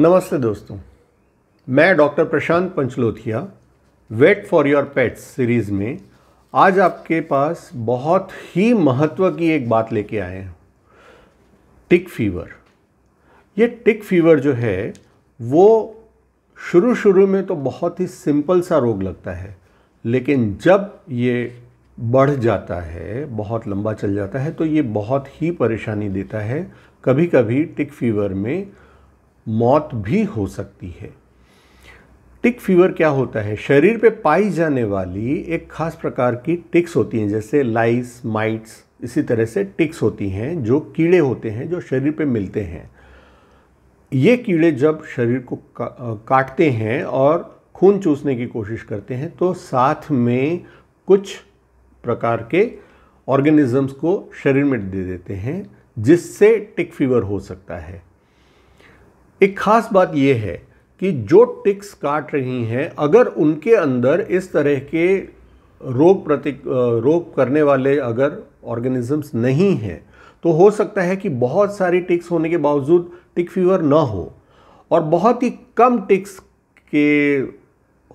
नमस्ते दोस्तों मैं doctor Prashant Panchlothia vet for your pets series में आज आपके पास बहुत ही महत्व की एक बात लेके आए हैं टिक फीवर ये टिक फीवर जो है वो शुरू शुरू में तो बहुत ही सिंपल सा रोग लगता है लेकिन जब ये बढ़ जाता है बहुत लंबा चल जाता है तो ये बहुत ही परेशानी देता है कभी कभी टिक फीवर में मौत भी हो सकती है टिक फीवर क्या होता है शरीर पे पाई जाने वाली एक खास प्रकार की टिक्स होती हैं जैसे लाइस माइट्स इसी तरह से टिक्स होती हैं जो कीड़े होते हैं जो शरीर पे मिलते हैं ये कीड़े जब शरीर को का, काटते हैं और खून चूसने की कोशिश करते हैं तो साथ में कुछ प्रकार के ऑर्गेनिजम्स को शरीर में दे देते हैं जिससे टिक फीवर हो सकता है एक ख़ास बात यह है कि जो टिक्स काट रही हैं अगर उनके अंदर इस तरह के रोग प्रति रोग करने वाले अगर ऑर्गेनिजम्स नहीं हैं तो हो सकता है कि बहुत सारी टिक्स होने के बावजूद टिक फीवर ना हो और बहुत ही कम टिक्स के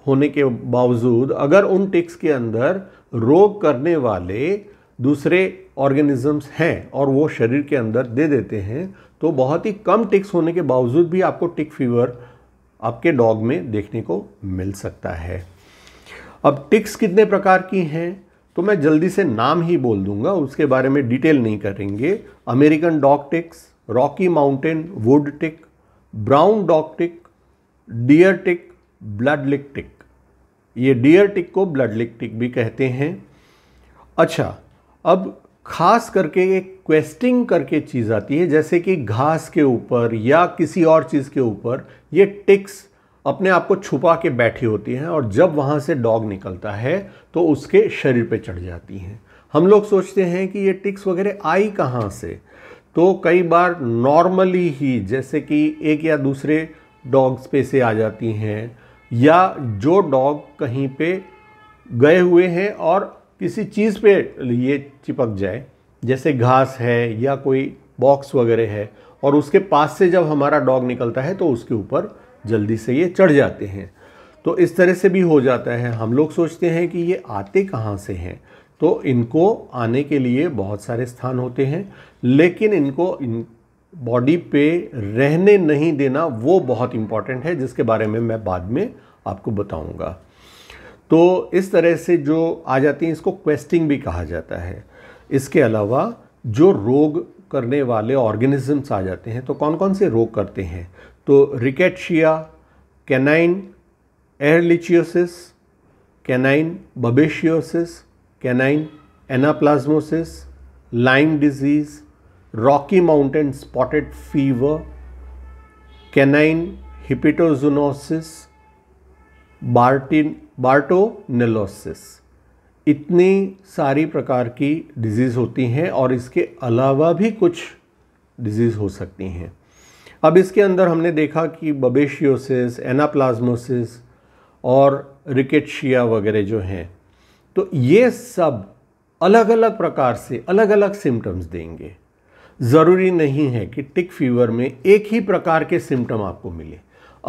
होने के बावजूद अगर उन टिक्स के अंदर रोग करने वाले दूसरे ऑर्गेनिजम्स हैं और वो शरीर के अंदर दे देते हैं तो बहुत ही कम टिक्स होने के बावजूद भी आपको टिक फीवर आपके डॉग में देखने को मिल सकता है अब टिक्स कितने प्रकार की हैं तो मैं जल्दी से नाम ही बोल दूंगा उसके बारे में डिटेल नहीं करेंगे American dog ticks Rocky Mountain wood tick brown dog tick deer tick blood lick tick ये डियर टिक को ब्लड लिक टिक भी कहते हैं अच्छा अब खास करके एक क्वेस्टिंग करके चीज़ आती है जैसे कि घास के ऊपर या किसी और चीज़ के ऊपर ये टिक्स अपने आप को छुपा के बैठी होती हैं और जब वहाँ से डॉग निकलता है तो उसके शरीर पे चढ़ जाती हैं हम लोग सोचते हैं कि ये टिक्स वगैरह आई कहाँ से तो कई बार नॉर्मली ही जैसे कि एक या दूसरे डॉग्स पे से आ जाती हैं या जो डॉग कहीं पे गए हुए हैं और किसी चीज़ पे ये चिपक जाए जैसे घास है या कोई बॉक्स वगैरह है और उसके पास से जब हमारा डॉग निकलता है तो उसके ऊपर जल्दी से ये चढ़ जाते हैं तो इस तरह से भी हो जाता है हम लोग सोचते हैं कि ये आते कहाँ से हैं तो इनको आने के लिए बहुत सारे स्थान होते हैं लेकिन इनको इन बॉडी पे रहने नहीं देना वो बहुत इम्पॉर्टेंट है जिसके बारे में मैं बाद में आपको बताऊंगा तो इस तरह से जो आ जाती हैं इसको क्वेस्टिंग भी कहा जाता है इसके अलावा जो रोग करने वाले ऑर्गेनिजम्स आ जाते हैं तो कौन कौन से रोग करते हैं तो rickettsia canine ehrlichiosis canine babesiosis canine anaplasmosis Lyme disease Rocky Mountain spotted fever canine hepatozoonosis barton bartonellosis इतनी सारी प्रकार की डिजीज़ होती हैं और इसके अलावा भी कुछ डिजीज़ हो सकती हैं अब इसके अंदर हमने देखा कि बबेशियोसिस एनाप्लाज्मोसिस और रिकेटशिया वगैरह जो हैं तो ये सब अलग अलग प्रकार से अलग अलग सिम्टम्स देंगे ज़रूरी नहीं है कि टिक फीवर में एक ही प्रकार के सिम्टम आपको मिले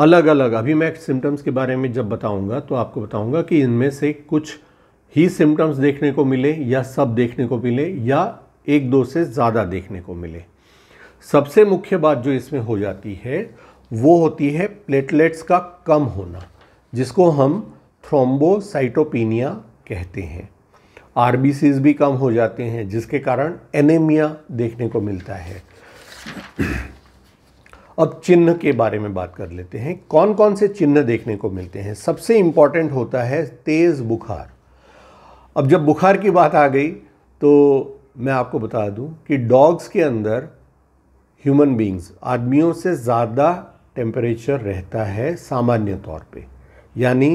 अलग अलग अभी मैं सिम्टम्स के बारे में जब बताऊंगा तो आपको बताऊंगा कि इनमें से कुछ ही सिम्टम्स देखने को मिले या सब देखने को मिले या एक दो से ज़्यादा देखने को मिले सबसे मुख्य बात जो इसमें हो जाती है वो होती है प्लेटलेट्स का कम होना जिसको हम थ्रोम्बोसाइटोपिनिया कहते हैं आर भी कम हो जाते हैं जिसके कारण एनेमिया देखने को मिलता है अब चिन्ह के बारे में बात कर लेते हैं कौन कौन से चिन्ह देखने को मिलते हैं सबसे इम्पॉर्टेंट होता है तेज़ बुखार अब जब बुखार की बात आ गई तो मैं आपको बता दूं कि डॉग्स के अंदर ह्यूमन बींग्स आदमियों से ज़्यादा टेम्परेचर रहता है सामान्य तौर पे यानी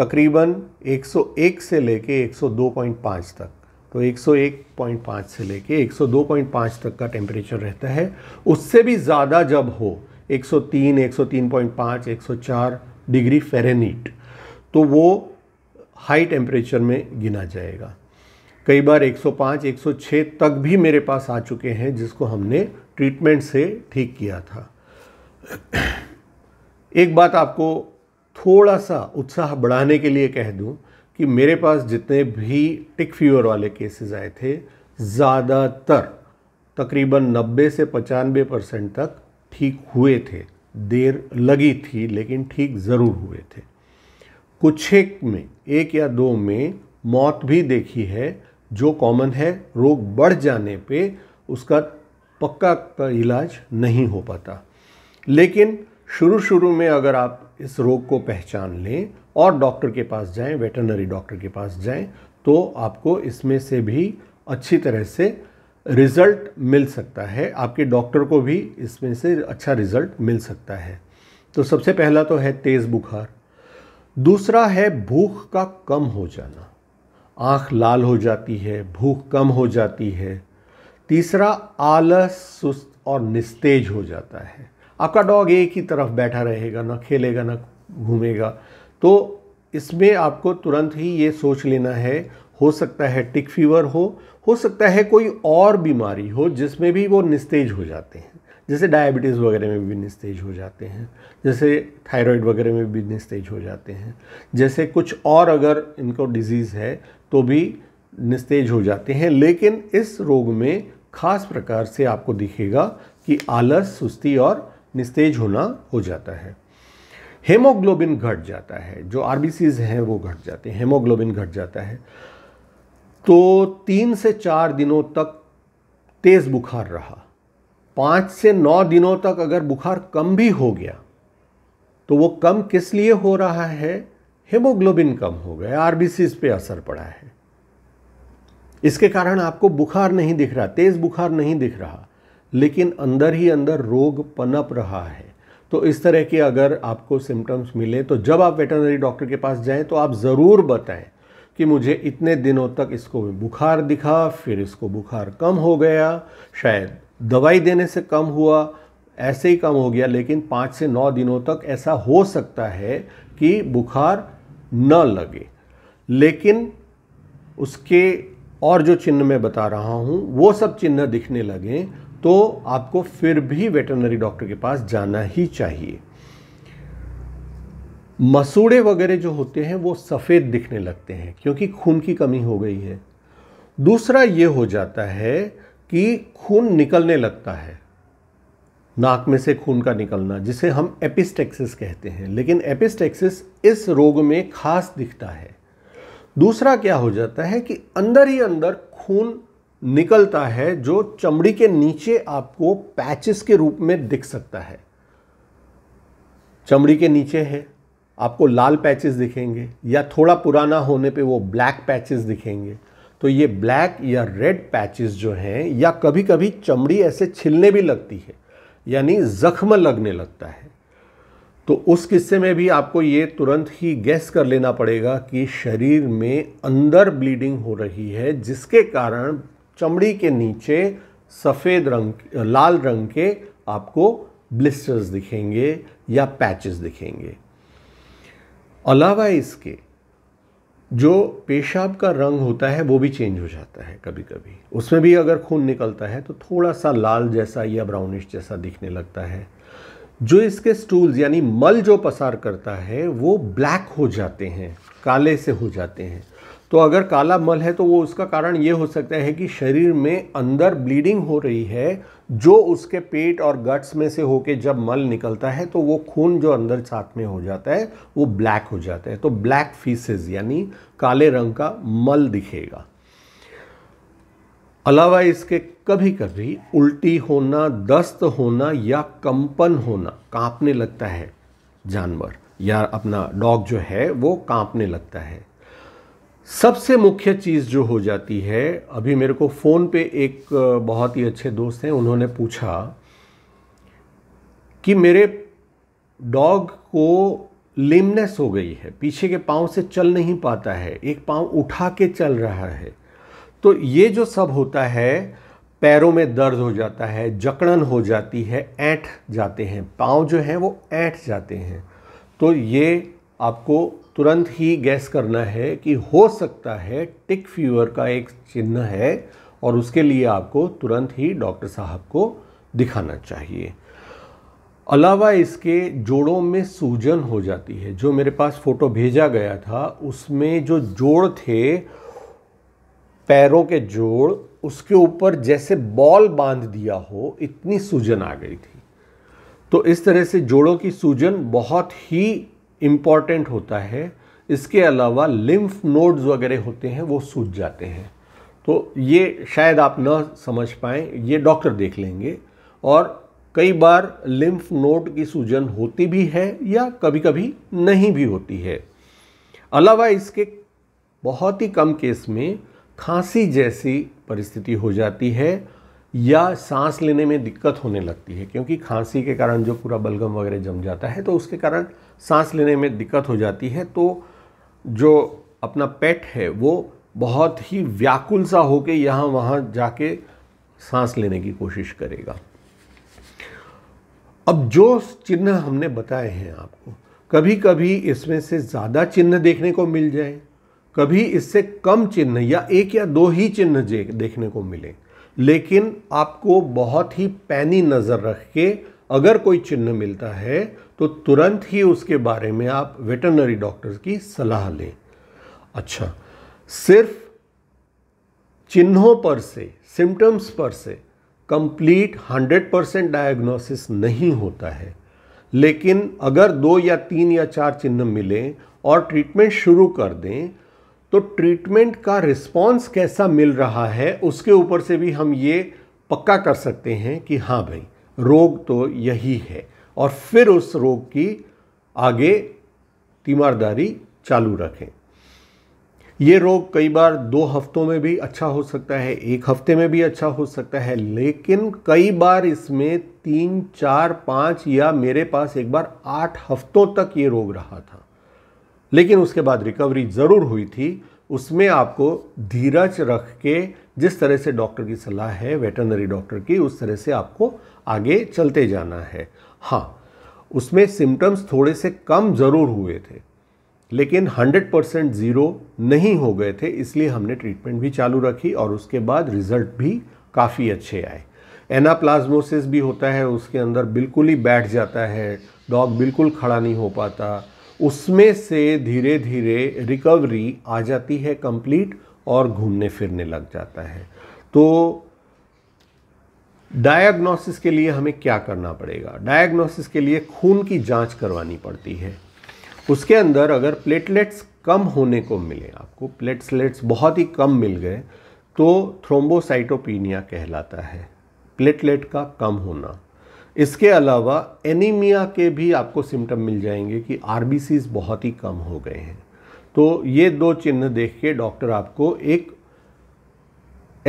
तकरीबन 101 से लेके 102.5 तक तो 101.5 से लेके 102.5 तक का टेम्परेचर रहता है उससे भी ज़्यादा जब हो 103, 103.5, 104 डिग्री फेरेनीट तो वो हाई टेम्परेचर में गिना जाएगा कई बार 105, 106 तक भी मेरे पास आ चुके हैं जिसको हमने ट्रीटमेंट से ठीक किया था एक बात आपको थोड़ा सा उत्साह बढ़ाने के लिए कह दूं कि मेरे पास जितने भी टिक फीवर वाले केसेस आए थे ज़्यादातर तकरीबन 90 से पचानवे परसेंट तक ठीक हुए थे देर लगी थी लेकिन ठीक ज़रूर हुए थे कुछ एक में एक या दो में मौत भी देखी है जो कॉमन है रोग बढ़ जाने पे उसका पक्का का इलाज नहीं हो पाता लेकिन शुरू शुरू में अगर आप इस रोग को पहचान लें और डॉक्टर के पास जाएं वेटरनरी डॉक्टर के पास जाएं तो आपको इसमें से भी अच्छी तरह से रिज़ल्ट मिल सकता है आपके डॉक्टर को भी इसमें से अच्छा रिज़ल्ट मिल सकता है तो सबसे पहला तो है तेज़ बुखार दूसरा है भूख का कम हो जाना आँख लाल हो जाती है भूख कम हो जाती है तीसरा आलस सुस्त और निस्तेज हो जाता है आपका डॉग एक ही तरफ बैठा रहेगा ना खेलेगा ना घूमेगा तो इसमें आपको तुरंत ही ये सोच लेना है हो सकता है टिक फीवर हो हो सकता है कोई और बीमारी हो जिसमें भी वो निस्तेज हो जाते हैं जैसे डायबिटीज़ वगैरह में भी निस्तेज हो जाते हैं जैसे थायराइड वगैरह में भी निस्तेज हो जाते हैं जैसे कुछ और अगर इनको डिजीज़ है तो भी निस्तेज हो जाते हैं लेकिन इस रोग में खास प्रकार से आपको दिखेगा कि आलस सुस्ती और निस्तेज होना हो जाता है हेमोग्लोबिन घट जाता है जो आर हैं वो घट जाते हैं हेमोग्लोबिन घट जाता है तो तीन से चार दिनों तक तेज़ बुखार रहा पाँच से नौ दिनों तक अगर बुखार कम भी हो गया तो वो कम किस लिए हो रहा है हेमोग्लोबिन कम हो गया आर पे असर पड़ा है इसके कारण आपको बुखार नहीं दिख रहा तेज़ बुखार नहीं दिख रहा लेकिन अंदर ही अंदर रोग पनप रहा है तो इस तरह के अगर आपको सिम्टम्स मिले तो जब आप वेटरनरी डॉक्टर के पास जाएं तो आप ज़रूर बताएं कि मुझे इतने दिनों तक इसको बुखार दिखा फिर इसको बुखार कम हो गया शायद दवाई देने से कम हुआ ऐसे ही कम हो गया लेकिन पाँच से नौ दिनों तक ऐसा हो सकता है कि बुखार न लगे लेकिन उसके और जो चिन्ह मैं बता रहा हूँ वो सब चिन्ह दिखने लगें तो आपको फिर भी वेटरनरी डॉक्टर के पास जाना ही चाहिए मसूड़े वगैरह जो होते हैं वो सफ़ेद दिखने लगते हैं क्योंकि खून की कमी हो गई है दूसरा ये हो जाता है कि खून निकलने लगता है नाक में से खून का निकलना जिसे हम एपिस्टेक्सिस कहते हैं लेकिन एपिस्टेक्सिस इस रोग में खास दिखता है दूसरा क्या हो जाता है कि अंदर ही अंदर खून निकलता है जो चमड़ी के नीचे आपको पैचेस के रूप में दिख सकता है चमड़ी के नीचे है आपको लाल पैचेस दिखेंगे या थोड़ा पुराना होने पे वो ब्लैक पैचेस दिखेंगे तो ये ब्लैक या रेड पैचेस जो हैं या कभी कभी चमड़ी ऐसे छिलने भी लगती है यानी ज़ख्म लगने लगता है तो उस किस्से में भी आपको ये तुरंत ही गैस कर लेना पड़ेगा कि शरीर में अंदर ब्लीडिंग हो रही है जिसके कारण चमड़ी के नीचे सफ़ेद रंग लाल रंग के आपको ब्लिस्टर्स दिखेंगे या पैचेस दिखेंगे अलावा इसके जो पेशाब का रंग होता है वो भी चेंज हो जाता है कभी कभी उसमें भी अगर खून निकलता है तो थोड़ा सा लाल जैसा या ब्राउनिश जैसा दिखने लगता है जो इसके स्टूल्स यानी मल जो पसार करता है वो ब्लैक हो जाते हैं काले से हो जाते हैं तो अगर काला मल है तो वो उसका कारण ये हो सकता है कि शरीर में अंदर ब्लीडिंग हो रही है जो उसके पेट और गट्स में से होके जब मल निकलता है तो वो खून जो अंदर साथ में हो जाता है वो ब्लैक हो जाता है तो ब्लैक फीसेज यानी काले रंग का मल दिखेगा अलावा इसके कभी कभी उल्टी होना दस्त होना या कंपन होना कांपने लगता है जानवर या अपना डॉग जो है वो कांपने लगता है सबसे मुख्य चीज़ जो हो जाती है अभी मेरे को फ़ोन पे एक बहुत ही अच्छे दोस्त हैं उन्होंने पूछा कि मेरे डॉग को लिमनेस हो गई है पीछे के पाँव से चल नहीं पाता है एक पाँव उठा के चल रहा है तो ये जो सब होता है पैरों में दर्द हो जाता है जकड़न हो जाती है ऐठ जाते हैं पाँव जो हैं वो ऐठ जाते हैं तो ये आपको तुरंत ही गैस करना है कि हो सकता है टिक फीवर का एक चिन्ह है और उसके लिए आपको तुरंत ही डॉक्टर साहब को दिखाना चाहिए अलावा इसके जोड़ों में सूजन हो जाती है जो मेरे पास फ़ोटो भेजा गया था उसमें जो जोड़ थे पैरों के जोड़ उसके ऊपर जैसे बॉल बांध दिया हो इतनी सूजन आ गई थी तो इस तरह से जोड़ों की सूजन बहुत ही इम्पॉर्टेंट होता है इसके अलावा लिम्फ नोड्स वगैरह होते हैं वो सूज जाते हैं तो ये शायद आप न समझ पाएँ ये डॉक्टर देख लेंगे और कई बार लिम्फ नोड की सूजन होती भी है या कभी कभी नहीं भी होती है अलावा इसके बहुत ही कम केस में खांसी जैसी परिस्थिति हो जाती है या सांस लेने में दिक्कत होने लगती है क्योंकि खांसी के कारण जो पूरा बलगम वगैरह जम जाता है तो उसके कारण सांस लेने में दिक्कत हो जाती है तो जो अपना पेट है वो बहुत ही व्याकुल सा होकर यहाँ वहाँ जाके सांस लेने की कोशिश करेगा अब जो चिन्ह हमने बताए हैं आपको कभी कभी इसमें से ज़्यादा चिन्ह देखने को मिल जाए कभी इससे कम चिन्ह या एक या दो ही चिन्ह देखने को मिले लेकिन आपको बहुत ही पैनी नज़र रख के अगर कोई चिन्ह मिलता है तो तुरंत ही उसके बारे में आप वेटरनरी डॉक्टर की सलाह लें अच्छा सिर्फ चिन्हों पर से सिम्टम्स पर से कंप्लीट 100 परसेंट डायग्नोसिस नहीं होता है लेकिन अगर दो या तीन या चार चिन्ह मिलें और ट्रीटमेंट शुरू कर दें तो ट्रीटमेंट का रिस्पांस कैसा मिल रहा है उसके ऊपर से भी हम ये पक्का कर सकते हैं कि हाँ भाई रोग तो यही है और फिर उस रोग की आगे तीमारदारी चालू रखें ये रोग कई बार दो हफ्तों में भी अच्छा हो सकता है एक हफ्ते में भी अच्छा हो सकता है लेकिन कई बार इसमें तीन चार पाँच या मेरे पास एक बार आठ हफ्तों तक ये रोग रहा था लेकिन उसके बाद रिकवरी ज़रूर हुई थी उसमें आपको धीरज रख के जिस तरह से डॉक्टर की सलाह है वेटरनरी डॉक्टर की उस तरह से आपको आगे चलते जाना है हाँ उसमें सिम्टम्स थोड़े से कम ज़रूर हुए थे लेकिन 100 परसेंट ज़ीरो नहीं हो गए थे इसलिए हमने ट्रीटमेंट भी चालू रखी और उसके बाद रिज़ल्ट भी काफ़ी अच्छे आए एनाप्लाज्मोसिस भी होता है उसके अंदर बिल्कुल ही बैठ जाता है डॉग बिल्कुल खड़ा नहीं हो पाता उसमें से धीरे धीरे रिकवरी आ जाती है कंप्लीट और घूमने फिरने लग जाता है तो डायग्नोसिस के लिए हमें क्या करना पड़ेगा डायग्नोसिस के लिए खून की जांच करवानी पड़ती है उसके अंदर अगर प्लेटलेट्स कम होने को मिले आपको प्लेटलेट्स बहुत ही कम मिल गए तो थ्रोम्बोसाइटोपिनिया कहलाता है प्लेटलेट का कम होना इसके अलावा एनीमिया के भी आपको सिम्टम मिल जाएंगे कि आर बहुत ही कम हो गए हैं तो ये दो चिन्ह देख के डॉक्टर आपको एक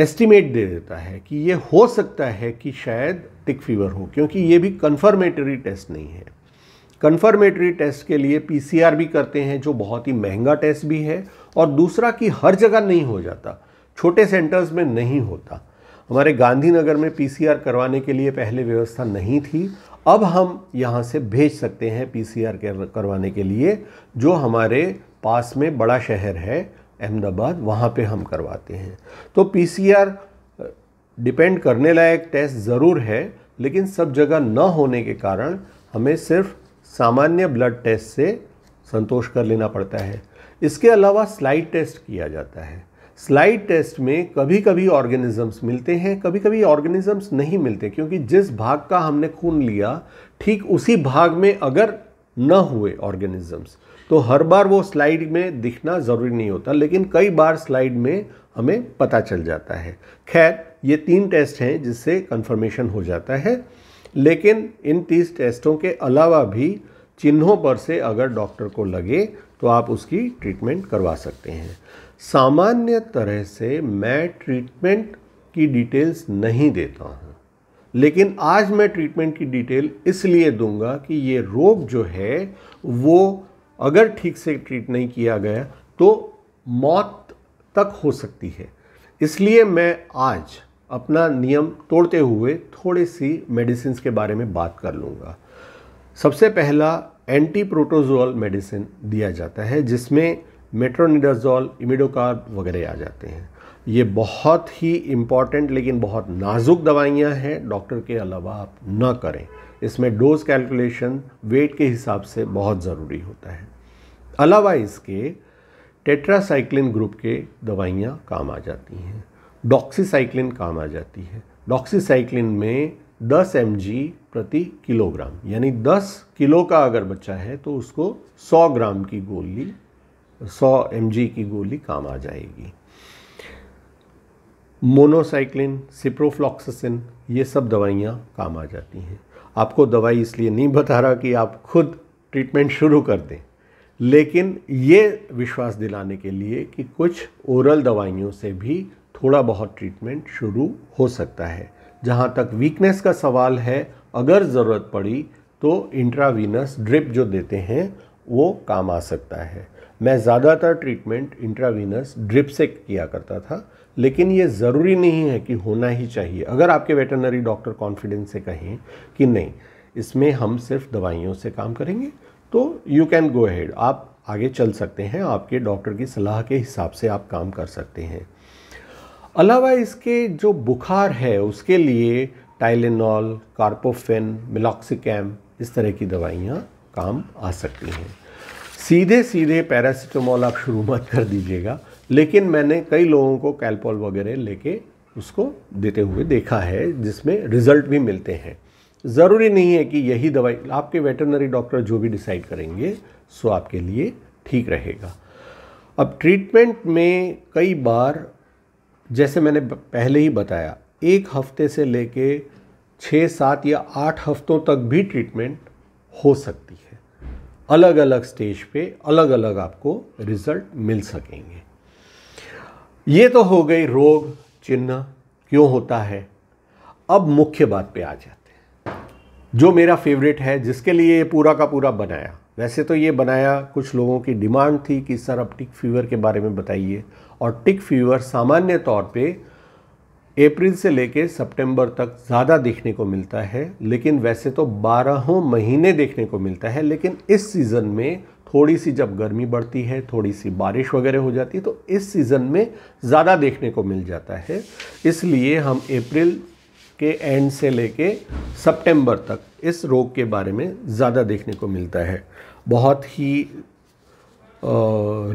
एस्टिमेट दे देता है कि ये हो सकता है कि शायद टिक फीवर हो क्योंकि ये भी कन्फर्मेटरी टेस्ट नहीं है कन्फर्मेटरी टेस्ट के लिए पीसीआर भी करते हैं जो बहुत ही महंगा टेस्ट भी है और दूसरा कि हर जगह नहीं हो जाता छोटे सेंटर्स में नहीं होता हमारे गांधीनगर में पीसीआर करवाने के लिए पहले व्यवस्था नहीं थी अब हम यहाँ से भेज सकते हैं पीसीआर करवाने के लिए जो हमारे पास में बड़ा शहर है अहमदाबाद वहाँ पे हम करवाते हैं तो पीसीआर डिपेंड करने लायक टेस्ट ज़रूर है लेकिन सब जगह न होने के कारण हमें सिर्फ सामान्य ब्लड टेस्ट से संतोष कर लेना पड़ता है इसके अलावा स्लाइड टेस्ट किया जाता है स्लाइड टेस्ट में कभी कभी ऑर्गेनिजम्स मिलते हैं कभी कभी ऑर्गेनिजम्स नहीं मिलते क्योंकि जिस भाग का हमने खून लिया ठीक उसी भाग में अगर न हुए ऑर्गेनिजम्स तो हर बार वो स्लाइड में दिखना ज़रूरी नहीं होता लेकिन कई बार स्लाइड में हमें पता चल जाता है खैर ये तीन टेस्ट हैं जिससे कन्फर्मेशन हो जाता है लेकिन इन तीस टेस्टों के अलावा भी चिन्हों पर से अगर डॉक्टर को लगे तो आप उसकी ट्रीटमेंट करवा सकते हैं सामान्य तरह से मैं ट्रीटमेंट की डिटेल्स नहीं देता हूँ लेकिन आज मैं ट्रीटमेंट की डिटेल इसलिए दूंगा कि ये रोग जो है वो अगर ठीक से ट्रीट नहीं किया गया तो मौत तक हो सकती है इसलिए मैं आज अपना नियम तोड़ते हुए थोड़ी सी मेडिसिन के बारे में बात कर लूँगा सबसे पहला एंटी प्रोटोजोल मेडिसिन दिया जाता है जिसमें मेट्रोनिडाजोल इमिडोकार वगैरह आ जाते हैं ये बहुत ही इम्पॉर्टेंट लेकिन बहुत नाजुक दवाइयाँ हैं डॉक्टर के अलावा आप ना करें इसमें डोज कैलकुलेशन वेट के हिसाब से बहुत ज़रूरी होता है अलावा इसके टेट्रासाइक्लिन ग्रुप के दवाइयाँ काम आ जाती हैं डॉक्सीसाइक्लिन काम आ जाती है डॉक्सीसाइक्लिन में 10 एम प्रति किलोग्राम यानी 10 किलो का अगर बच्चा है तो उसको 100 ग्राम की गोली 100 एम की गोली काम आ जाएगी मोनोसाइक्लिन सिप्रोफ्लॉक्सिन ये सब दवाइयाँ काम आ जाती हैं आपको दवाई इसलिए नहीं बता रहा कि आप खुद ट्रीटमेंट शुरू कर दें लेकिन ये विश्वास दिलाने के लिए कि कुछ ओरल दवाइयों से भी थोड़ा बहुत ट्रीटमेंट शुरू हो सकता है जहाँ तक वीकनेस का सवाल है अगर ज़रूरत पड़ी तो इंट्रावीनस ड्रिप जो देते हैं वो काम आ सकता है मैं ज़्यादातर ट्रीटमेंट इंट्रावीनस ड्रिप से किया करता था लेकिन ये ज़रूरी नहीं है कि होना ही चाहिए अगर आपके वेटरनरी डॉक्टर कॉन्फिडेंस से कहें कि नहीं इसमें हम सिर्फ दवाइयों से काम करेंगे तो यू कैन गो हेड आप आगे चल सकते हैं आपके डॉक्टर की सलाह के हिसाब से आप काम कर सकते हैं अलावा इसके जो बुखार है उसके लिए टाइलेनॉल कार्पोफेन मिलॉक्सिकैम इस तरह की दवाइयाँ काम आ सकती हैं सीधे सीधे पैरासीटामोल आप शुरू मत कर दीजिएगा लेकिन मैंने कई लोगों को कैलपोल वगैरह लेके उसको देते हुए देखा है जिसमें रिज़ल्ट भी मिलते हैं ज़रूरी नहीं है कि यही दवाई आपके वेटरनरी डॉक्टर जो भी डिसाइड करेंगे सो आपके लिए ठीक रहेगा अब ट्रीटमेंट में कई बार जैसे मैंने पहले ही बताया एक हफ्ते से लेके छः सात या आठ हफ्तों तक भी ट्रीटमेंट हो सकती है अलग अलग स्टेज पे अलग अलग आपको रिज़ल्ट मिल सकेंगे ये तो हो गई रोग चिन्ह क्यों होता है अब मुख्य बात पे आ जाते हैं जो मेरा फेवरेट है जिसके लिए ये पूरा का पूरा बनाया वैसे तो ये बनाया कुछ लोगों की डिमांड थी कि सर अब टिक फीवर के बारे में बताइए और टिक फीवर सामान्य तौर पे अप्रैल से लेके सितंबर तक ज़्यादा देखने को मिलता है लेकिन वैसे तो बारहों महीने देखने को मिलता है लेकिन इस सीज़न में थोड़ी सी जब गर्मी बढ़ती है थोड़ी सी बारिश वगैरह हो जाती है तो इस सीज़न में ज़्यादा देखने को मिल जाता है इसलिए हम अप्रैल के एंड से लेके सितंबर तक इस रोग के बारे में ज़्यादा देखने को मिलता है बहुत ही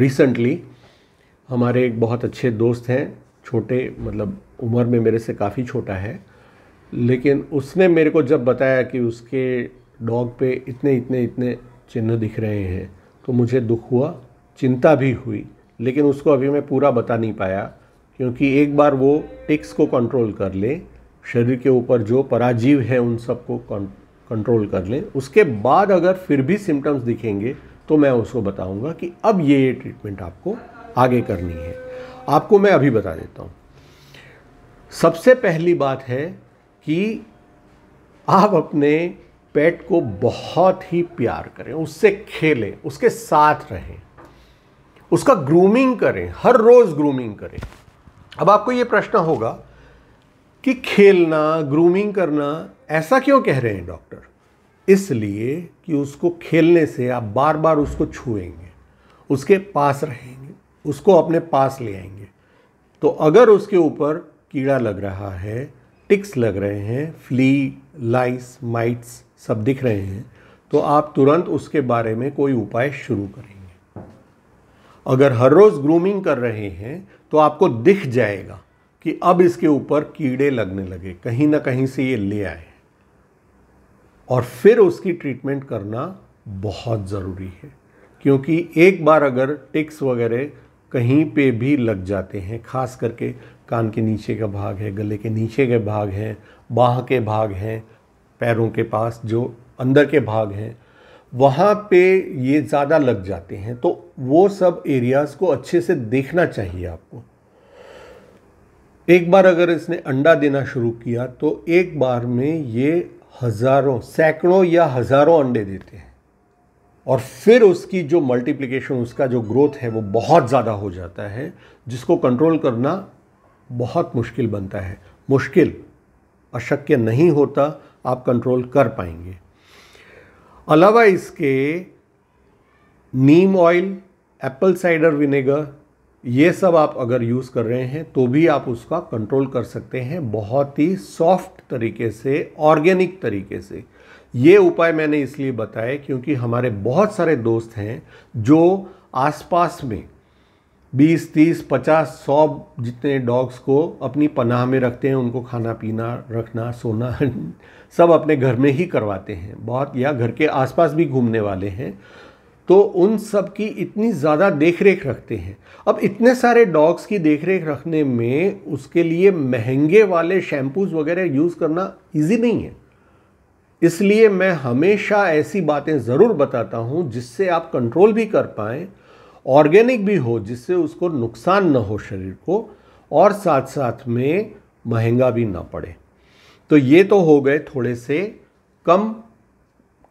रिसेंटली हमारे एक बहुत अच्छे दोस्त हैं छोटे मतलब उम्र में मेरे से काफ़ी छोटा है लेकिन उसने मेरे को जब बताया कि उसके डॉग पे इतने इतने इतने चिन्ह दिख रहे हैं तो मुझे दुख हुआ चिंता भी हुई लेकिन उसको अभी मैं पूरा बता नहीं पाया क्योंकि एक बार वो टिक्स को कंट्रोल कर लें शरीर के ऊपर जो पराजीव है उन सबको कंट्रोल कर लें उसके बाद अगर फिर भी सिम्टम्स दिखेंगे तो मैं उसको बताऊंगा कि अब ये ये ट्रीटमेंट आपको आगे करनी है आपको मैं अभी बता देता हूँ सबसे पहली बात है कि आप अपने पेट को बहुत ही प्यार करें उससे खेलें उसके साथ रहें उसका ग्रूमिंग करें हर रोज़ ग्रूमिंग करें अब आपको ये प्रश्न होगा कि खेलना ग्रूमिंग करना ऐसा क्यों कह रहे हैं डॉक्टर इसलिए कि उसको खेलने से आप बार बार उसको छुएंगे उसके पास रहेंगे उसको अपने पास ले आएंगे तो अगर उसके ऊपर कीड़ा लग रहा है टिक्स लग रहे हैं फ्ली लाइस माइट्स सब दिख रहे हैं तो आप तुरंत उसके बारे में कोई उपाय शुरू करेंगे अगर हर रोज़ ग्रूमिंग कर रहे हैं तो आपको दिख जाएगा कि अब इसके ऊपर कीड़े लगने लगे कहीं ना कहीं से ये ले आए और फिर उसकी ट्रीटमेंट करना बहुत ज़रूरी है क्योंकि एक बार अगर टिक्स वगैरह कहीं पे भी लग जाते हैं खास करके कान के नीचे का भाग है गले के नीचे के भाग हैं बाह के भाग हैं पैरों के पास जो अंदर के भाग हैं वहाँ पे ये ज़्यादा लग जाते हैं तो वो सब एरियाज़ को अच्छे से देखना चाहिए आपको एक बार अगर इसने अंडा देना शुरू किया तो एक बार में ये हज़ारों सैकड़ों या हज़ारों अंडे देते हैं और फिर उसकी जो मल्टीप्लिकेशन उसका जो ग्रोथ है वो बहुत ज़्यादा हो जाता है जिसको कंट्रोल करना बहुत मुश्किल बनता है मुश्किल अशक्य नहीं होता आप कंट्रोल कर पाएंगे अलावा इसके neem oil apple cider vinegar ये सब आप अगर यूज़ कर रहे हैं तो भी आप उसका कंट्रोल कर सकते हैं बहुत ही सॉफ्ट तरीके से ऑर्गेनिक तरीके से ये उपाय मैंने इसलिए बताए क्योंकि हमारे बहुत सारे दोस्त हैं जो आसपास में 20, 30, 50, 100 जितने डॉग्स को अपनी पनाह में रखते हैं उनको खाना पीना रखना सोना सब अपने घर में ही करवाते हैं बहुत या घर के आसपास भी घूमने वाले हैं तो उन सब की इतनी ज़्यादा देख रेख रखते हैं अब इतने सारे डॉग्स की देख रेख रखने में उसके लिए महंगे वाले शैम्पूज़ वगैरह यूज़ करना ईजी नहीं है इसलिए मैं हमेशा ऐसी बातें ज़रूर बताता हूँ जिससे आप कंट्रोल भी कर पाएँ ऑर्गेनिक भी हो जिससे उसको नुकसान न हो शरीर को और साथ साथ में महंगा भी ना पड़े तो ये तो हो गए थोड़े से कम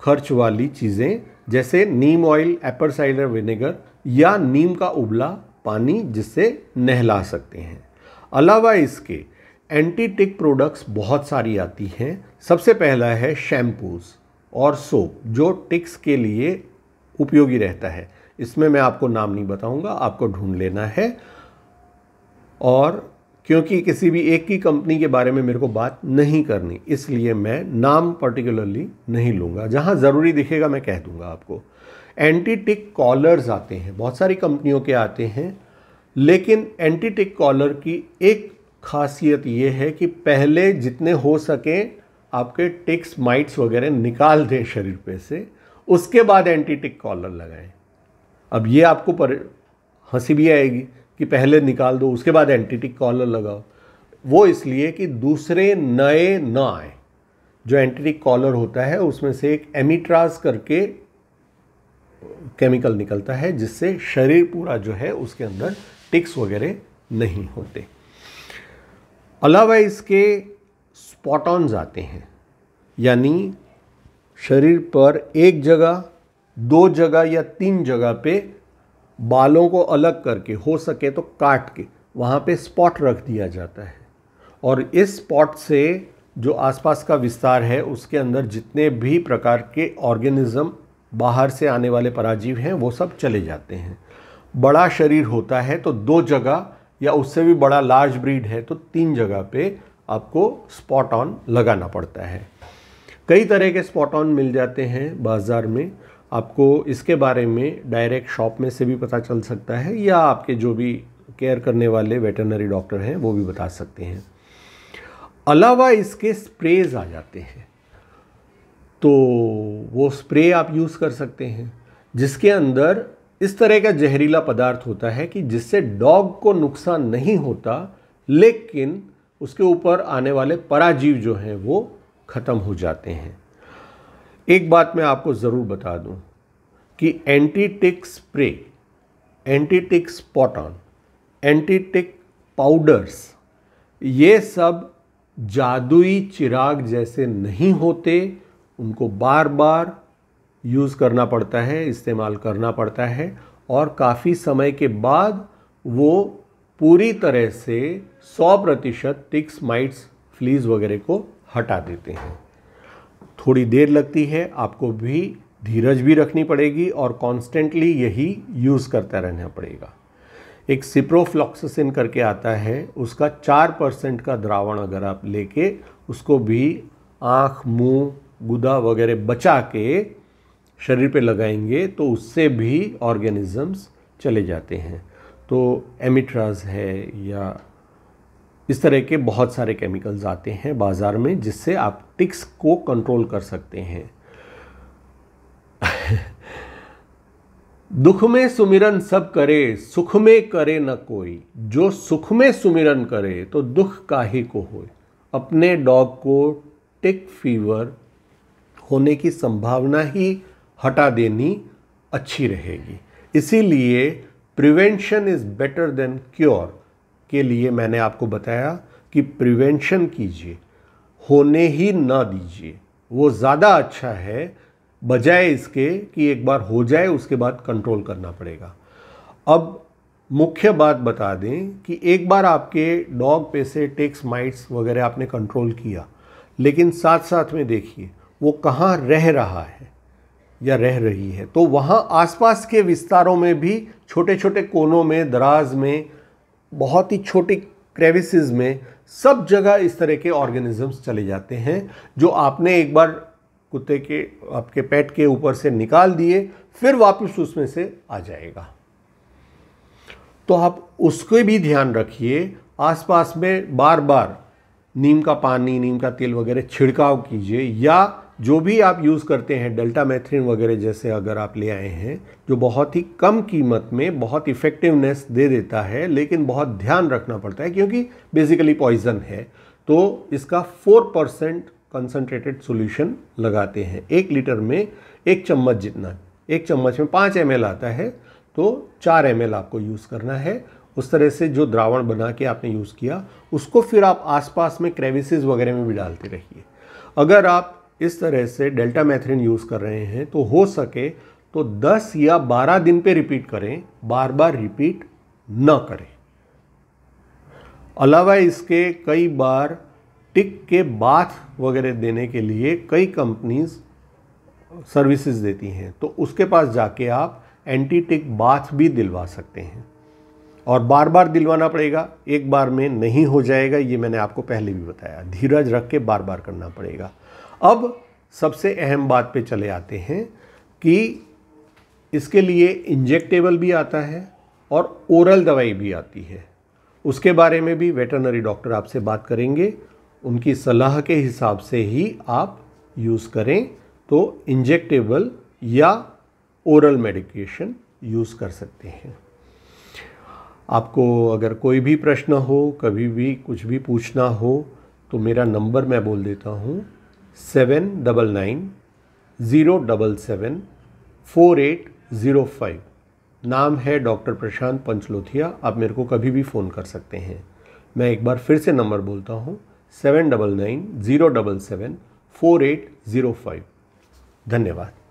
खर्च वाली चीज़ें जैसे neem oil apple cider vinegar या नीम का उबला पानी जिससे नहला सकते हैं अलावा इसके एंटी टिक प्रोडक्ट्स बहुत सारी आती हैं सबसे पहला है शैम्पूज़ और सोप जो टिक्स के लिए उपयोगी रहता है इसमें मैं आपको नाम नहीं बताऊंगा आपको ढूंढ लेना है और क्योंकि किसी भी एक ही कंपनी के बारे में मेरे को बात नहीं करनी इसलिए मैं नाम पर्टिकुलरली नहीं लूँगा जहाँ ज़रूरी दिखेगा मैं कह दूँगा आपको एंटी टिक कॉलर्स आते हैं बहुत सारी कंपनियों के आते हैं लेकिन एंटी टिक कॉलर की एक खासियत ये है कि पहले जितने हो सके आपके टिक्स माइट्स वगैरह निकाल दें शरीर पे से उसके बाद एंटी टिक कॉलर लगाएं अब ये आपको पर हंसी भी आएगी कि पहले निकाल दो उसके बाद एंटिटी कॉलर लगाओ वो इसलिए कि दूसरे नए ना आए जो एंटिटी कॉलर होता है उसमें से एक एमिट्रास करके केमिकल निकलता है जिससे शरीर पूरा जो है उसके अंदर टिक्स वगैरह नहीं होते अलावा इसके स्पॉटॉन्स आते हैं यानी शरीर पर एक जगह दो जगह या तीन जगह पे बालों को अलग करके हो सके तो काट के वहाँ पे स्पॉट रख दिया जाता है और इस स्पॉट से जो आसपास का विस्तार है उसके अंदर जितने भी प्रकार के ऑर्गेनिज़म बाहर से आने वाले पराजीव हैं वो सब चले जाते हैं बड़ा शरीर होता है तो दो जगह या उससे भी बड़ा लार्ज ब्रीड है तो तीन जगह पे आपको स्पॉट ऑन लगाना पड़ता है कई तरह के स्पॉट ऑन मिल जाते हैं बाज़ार में आपको इसके बारे में डायरेक्ट शॉप में से भी पता चल सकता है या आपके जो भी केयर करने वाले वेटरनरी डॉक्टर हैं वो भी बता सकते हैं अलावा इसके स्प्रेज आ जाते हैं तो वो स्प्रे आप यूज़ कर सकते हैं जिसके अंदर इस तरह का जहरीला पदार्थ होता है कि जिससे डॉग को नुकसान नहीं होता लेकिन उसके ऊपर आने वाले पराजीव जो हैं वो ख़त्म हो जाते हैं एक बात मैं आपको ज़रूर बता दूं कि anti tick spray anti tick spot on anti tick powders ये सब जादुई चिराग जैसे नहीं होते उनको बार बार यूज़ करना पड़ता है इस्तेमाल करना पड़ता है और काफ़ी समय के बाद वो पूरी तरह से 100 प्रतिशत टिक्स माइट्स फ्लीज़ वगैरह को हटा देते हैं थोड़ी देर लगती है आपको भी धीरज भी रखनी पड़ेगी और कॉन्स्टेंटली यही यूज़ करता रहना पड़ेगा एक सिप्रोफ्लॉक्सिन करके आता है उसका चार परसेंट का द्रावण अगर आप लेके उसको भी आँख मुंह गुदा वगैरह बचा के शरीर पे लगाएंगे तो उससे भी ऑर्गेनिजम्स चले जाते हैं तो एमिट्राज है या इस तरह के बहुत सारे केमिकल्स आते हैं बाज़ार में जिससे आप टिक्स को कंट्रोल कर सकते हैं दुख में सुमिरन सब करे सुख में करे न कोई जो सुख में सुमिरन करे तो दुख का ही को हो अपने डॉग को टिक फीवर होने की संभावना ही हटा देनी अच्छी रहेगी इसीलिए prevention is better than cure के लिए मैंने आपको बताया कि प्रिवेंशन कीजिए होने ही ना दीजिए वो ज़्यादा अच्छा है बजाय इसके कि एक बार हो जाए उसके बाद कंट्रोल करना पड़ेगा अब मुख्य बात बता दें कि एक बार आपके डॉग पे से टेक्स माइट्स वगैरह आपने कंट्रोल किया लेकिन साथ साथ में देखिए वो कहाँ रह रहा है या रह रही है तो वहाँ आसपास के विस्तारों में भी छोटे छोटे कोनों में दराज में बहुत ही छोटे क्रेविसेस में सब जगह इस तरह के ऑर्गेनिजम्स चले जाते हैं जो आपने एक बार कुत्ते के आपके पेट के ऊपर से निकाल दिए फिर वापस उसमें से आ जाएगा तो आप उसके भी ध्यान रखिए आसपास में बार बार नीम का पानी नीम का तेल वगैरह छिड़काव कीजिए या जो भी आप यूज़ करते हैं डेल्टा मैथ्रीन वगैरह जैसे अगर आप ले आए हैं जो बहुत ही कम कीमत में बहुत इफ़ेक्टिवनेस दे देता है लेकिन बहुत ध्यान रखना पड़ता है क्योंकि बेसिकली पॉइजन है तो इसका फोर परसेंट कंसनट्रेटेड सोल्यूशन लगाते हैं एक लीटर में एक चम्मच जितना एक चम्मच में पाँच एम आता है तो चार एम आपको यूज़ करना है उस तरह से जो द्रावण बना के आपने यूज़ किया उसको फिर आप आसपास में क्रेविसिस वगैरह में भी डालते रहिए अगर आप इस तरह से डेल्टा मैथरीन यूज़ कर रहे हैं तो हो सके तो 10 या 12 दिन पे रिपीट करें बार बार रिपीट न करें अलावा इसके कई बार टिक के बाथ वगैरह देने के लिए कई कंपनीज सर्विसेज देती हैं तो उसके पास जाके आप एंटी टिक बाथ भी दिलवा सकते हैं और बार बार दिलवाना पड़ेगा एक बार में नहीं हो जाएगा ये मैंने आपको पहले भी बताया धीरज रख के बार बार करना पड़ेगा अब सबसे अहम बात पे चले आते हैं कि इसके लिए इंजेक्टेबल भी आता है और ओरल दवाई भी आती है उसके बारे में भी वेटरनरी डॉक्टर आपसे बात करेंगे उनकी सलाह के हिसाब से ही आप यूज़ करें तो इंजेक्टेबल या ओरल मेडिकेशन यूज़ कर सकते हैं आपको अगर कोई भी प्रश्न हो कभी भी कुछ भी पूछना हो तो मेरा नंबर मैं बोल देता हूँ seven double nine zero double seven four eight zero five नाम है डॉक्टर प्रशांत पंचलोथिया आप मेरे को कभी भी फ़ोन कर सकते हैं मैं एक बार फिर से नंबर बोलता हूँ seven double nine zero double seven four eight zero five धन्यवाद